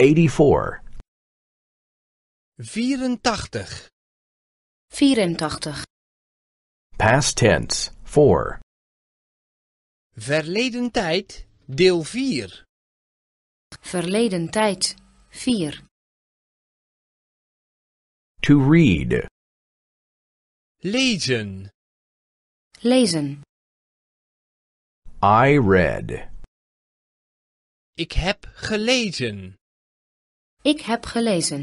84 84 84 Past tense 4 Verleden tijd deel 4 Verleden tijd 4 To read Lezen Lezen I read. Ik heb gelezen. Ik heb gelezen.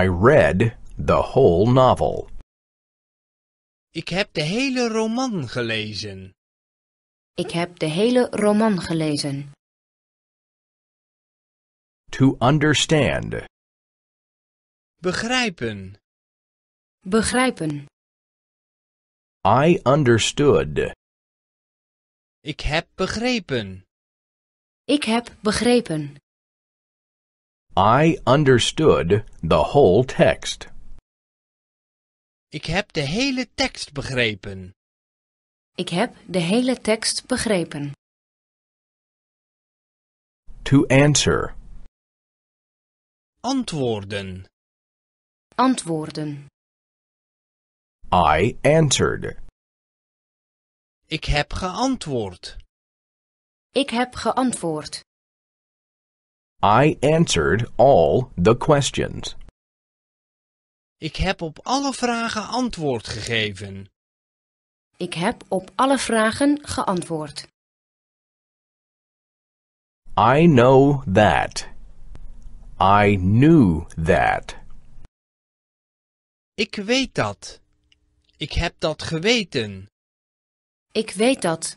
I read the whole novel. Ik heb de hele roman gelezen. Ik heb de hele roman gelezen. To understand. Begrijpen. Begrijpen. I understood. Ik heb begrepen. Ik heb begrepen. I understood the whole text. Ik heb de hele tekst begrepen. Ik heb de hele tekst begrepen. To answer. Antwoorden. Antwoorden. I answered. Ik heb geantwoord. Ik heb geantwoord. I answered all the questions. Ik heb op alle vragen antwoord gegeven. Ik heb op alle vragen geantwoord. I know that. I knew that. Ik weet dat. Ik heb dat geweten. Ik weet dat.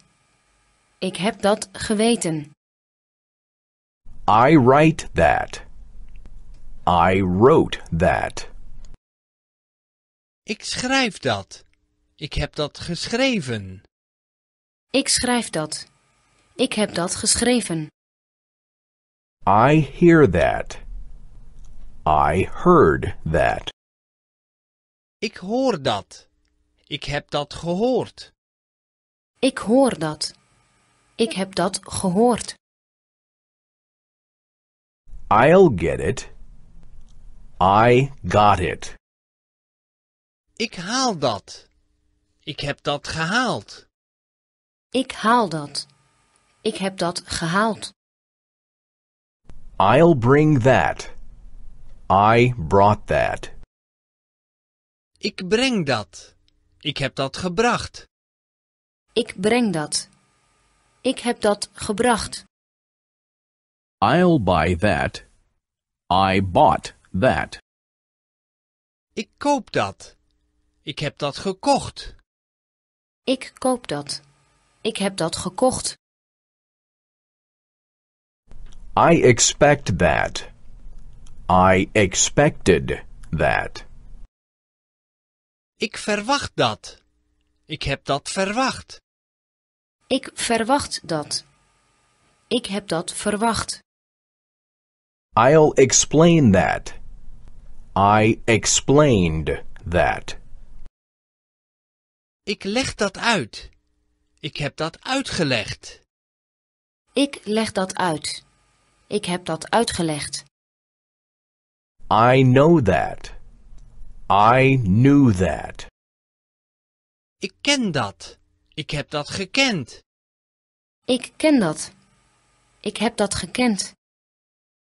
Ik heb dat geweten. I write that. I wrote that. Ik schrijf dat. Ik heb dat geschreven. Ik schrijf dat. Ik heb dat geschreven. I hear that. I heard that. Ik hoor dat. Ik heb dat gehoord. Ik hoor dat. Ik heb dat gehoord. I'll get it. I got it. Ik haal dat. Ik heb dat gehaald. Ik haal dat. Ik heb dat gehaald. I'll bring that. I brought that. Ik breng dat. Ik heb dat gebracht. Ik breng dat. Ik heb dat gebracht. I'll buy that. I bought that. Ik koop dat. Ik heb dat gekocht. Ik koop dat. Ik heb dat gekocht. I expect that. I expected that. Ik verwacht dat. Ik heb dat verwacht. Ik verwacht dat. Ik heb dat verwacht. I'll explain that. I explained that. Ik leg dat uit. Ik heb dat uitgelegd. Ik leg dat uit. Ik heb dat uitgelegd. I know that. I knew that. Ik ken dat. Ik heb dat gekend. Ik ken dat. Ik heb dat gekend.